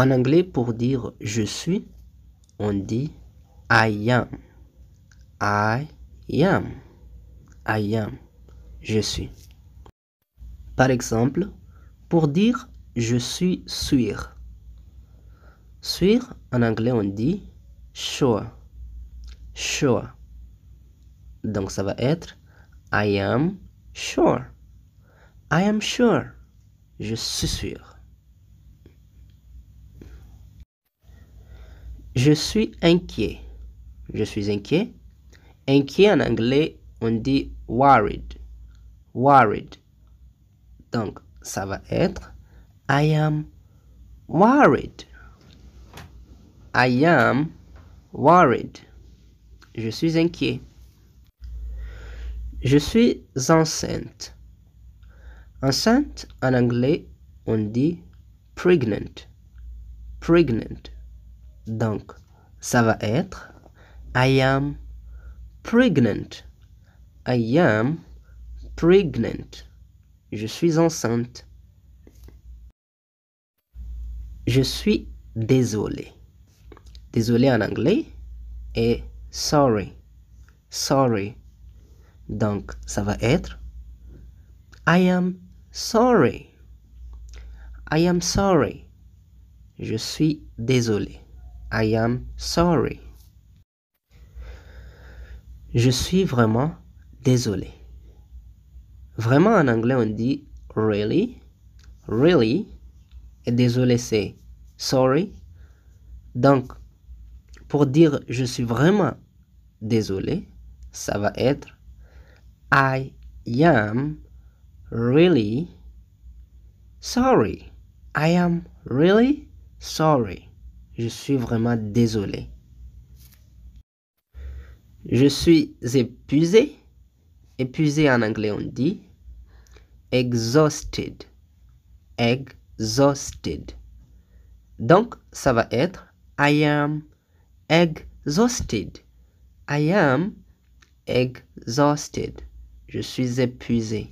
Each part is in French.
En anglais, pour dire je suis, on dit I am. I am. I am. Je suis. Par exemple, pour dire je suis sûr. Sûr, en anglais, on dit sure. Sure. Donc ça va être I am sure. I am sure. Je suis sûr. Je suis inquiet. Je suis inquiet. Inquiet en anglais, on dit worried. Worried. Donc, ça va être I am worried. I am worried. Je suis inquiet. Je suis enceinte. Enceinte en anglais, on dit pregnant. Pregnant. Donc, ça va être I am pregnant. I am pregnant. Je suis enceinte. Je suis désolé. Désolé en anglais et sorry. Sorry. Donc, ça va être I am sorry. I am sorry. Je suis désolé. I am sorry. Je suis vraiment désolé. Vraiment en anglais on dit really, really, et désolé c'est sorry. Donc, pour dire je suis vraiment désolé, ça va être I am really sorry. I am really sorry. Je suis vraiment désolé. Je suis épuisé. Épuisé en anglais, on dit exhausted. Exhausted. Donc, ça va être I am exhausted. I am exhausted. Je suis épuisé.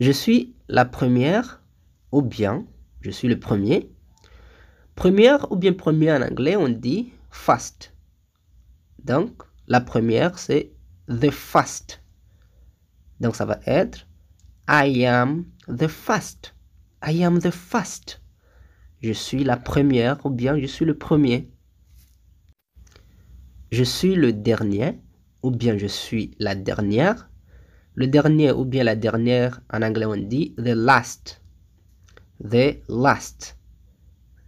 Je suis la première ou bien je suis le premier Première ou bien premier en anglais, on dit fast. Donc, la première, c'est the fast. Donc, ça va être I am the fast. I am the fast. Je suis la première ou bien je suis le premier. Je suis le dernier ou bien je suis la dernière. Le dernier ou bien la dernière, en anglais on dit the last. The last.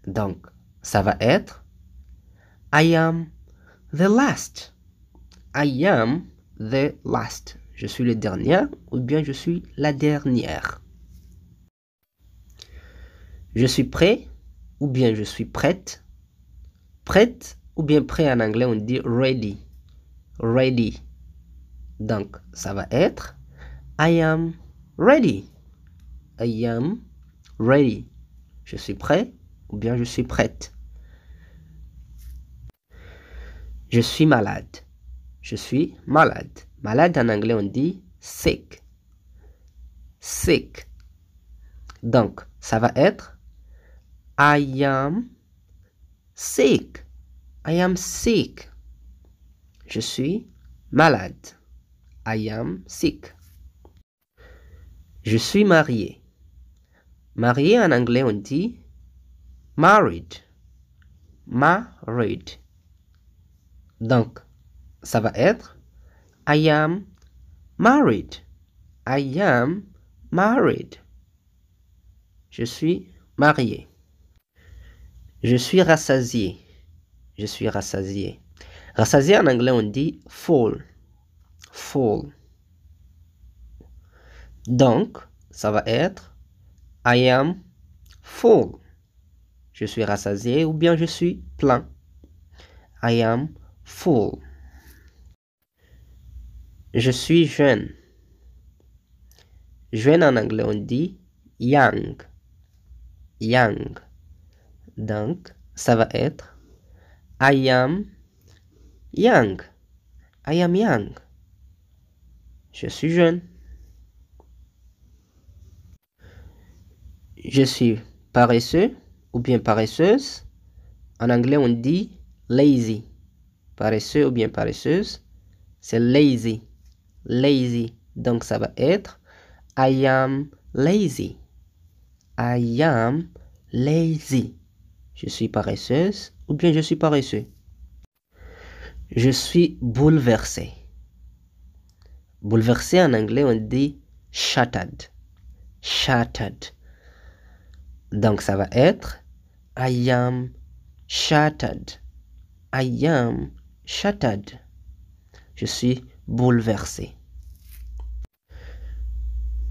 Donc, ça va être I am the last. I am the last. Je suis le dernier ou bien je suis la dernière. Je suis prêt ou bien je suis prête. Prête ou bien prêt en anglais on dit ready. Ready. Donc ça va être I am ready. I am ready. Je suis prêt ou bien je suis prête. Je suis malade. Je suis malade. Malade en anglais on dit sick. Sick. Donc, ça va être I am sick. I am sick. Je suis malade. I am sick. Je suis marié. Marié en anglais on dit married. Married. Donc, ça va être I am married. I am married. Je suis marié. Je suis rassasié. Je suis rassasié. Rassasié en anglais, on dit full. Full. Donc, ça va être I am full je suis rassasié ou bien je suis plein. I am full. Je suis jeune. Jeune en anglais on dit young. Young. Donc ça va être I am young. I am young. Je suis jeune. Je suis paresseux ou bien paresseuse. En anglais, on dit lazy. Paresseux ou bien paresseuse, c'est lazy. Lazy. Donc, ça va être I am lazy. I am lazy. Je suis paresseuse ou bien je suis paresseux. Je suis bouleversé. Bouleversé en anglais, on dit shattered. Shattered. Donc ça va être I am shattered. I am shattered. Je suis bouleversé.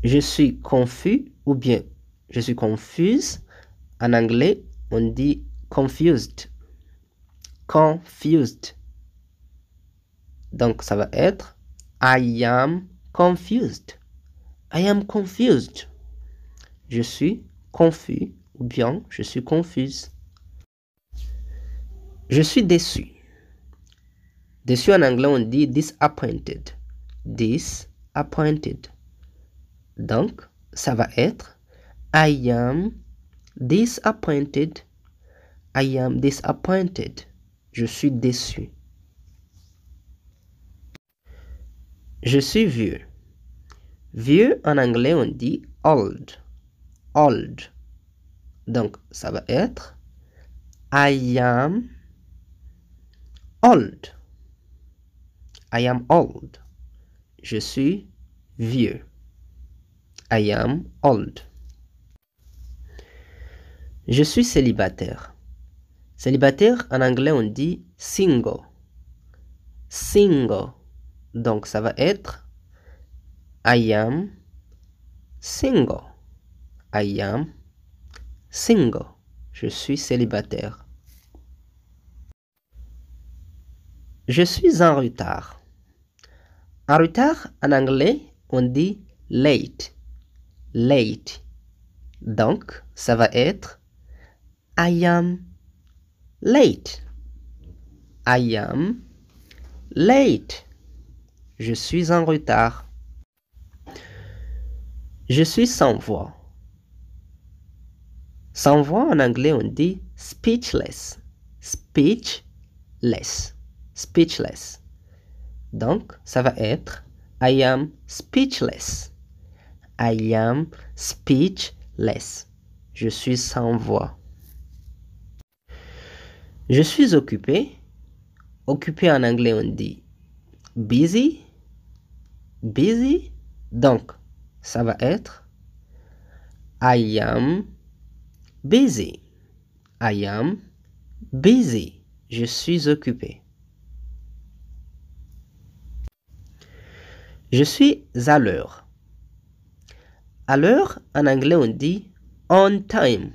Je suis confus ou bien je suis confuse. En anglais, on dit confused. Confused. Donc ça va être I am confused. I am confused. Je suis confus ou bien je suis confuse. Je suis déçu. Déçu en anglais, on dit disappointed. Disappointed. Donc, ça va être I am disappointed. I am disappointed. Je suis déçu. Je suis vieux. Vieux en anglais, on dit old. Old. Donc, ça va être I am old. I am old. Je suis vieux. I am old. Je suis célibataire. Célibataire, en anglais, on dit single. Single. Donc, ça va être I am single. I am single. Je suis célibataire. Je suis en retard. En retard, en anglais, on dit late. Late. Donc, ça va être I am late. I am late. Je suis en retard. Je suis sans voix. Sans voix en anglais, on dit speechless. Speechless. Speechless. Donc, ça va être I am speechless. I am speechless. Je suis sans voix. Je suis occupé. Occupé en anglais, on dit busy. Busy. Donc, ça va être I am busy. I am busy. Je suis occupé. Je suis à l'heure. À l'heure, en anglais, on dit on time.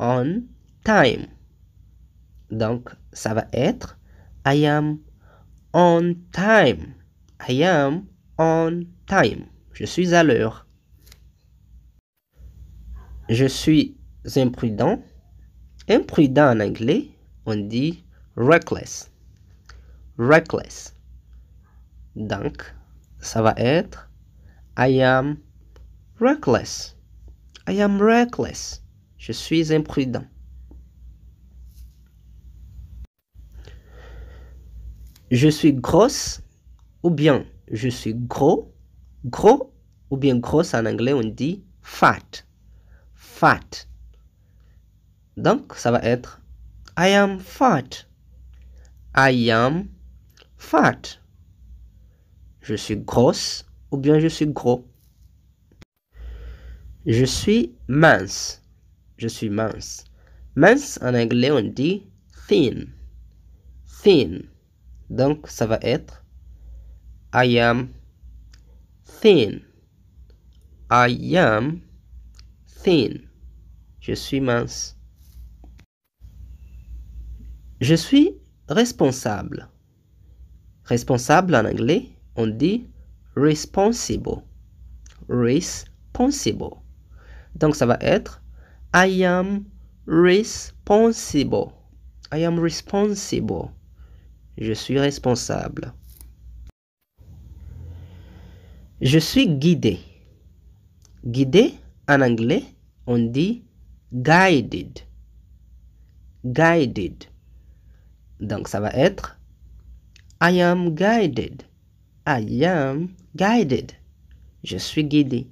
On time. Donc, ça va être I am on time. I am on time. Je suis à l'heure. Je suis imprudent. Imprudent en anglais, on dit reckless. Reckless. Donc, ça va être I am reckless. I am reckless. Je suis imprudent. Je suis grosse ou bien je suis gros. Gros ou bien grosse en anglais, on dit fat. Fat. Donc, ça va être I am fat. I am fat. Je suis grosse ou bien je suis gros. Je suis mince. Je suis mince. Mince en anglais on dit thin. Thin. Donc ça va être I am thin. I am thin. Je suis mince. Je suis responsable. Responsable en anglais, on dit responsible. Responsible. Donc ça va être I am responsible. I am responsible. Je suis responsable. Je suis guidé. Guidé en anglais, on dit guided. Guided. Donc, ça va être I am guided. I am guided. Je suis guidé.